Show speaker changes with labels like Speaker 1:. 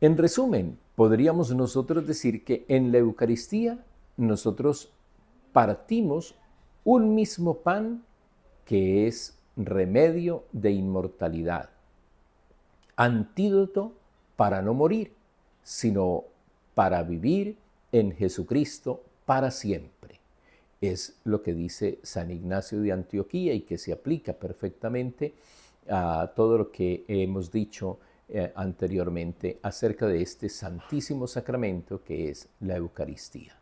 Speaker 1: En resumen, podríamos nosotros decir que en la Eucaristía nosotros partimos un mismo pan que es remedio de inmortalidad, antídoto para no morir, sino para vivir en Jesucristo para siempre. Es lo que dice San Ignacio de Antioquía y que se aplica perfectamente a todo lo que hemos dicho eh, anteriormente acerca de este santísimo sacramento que es la Eucaristía.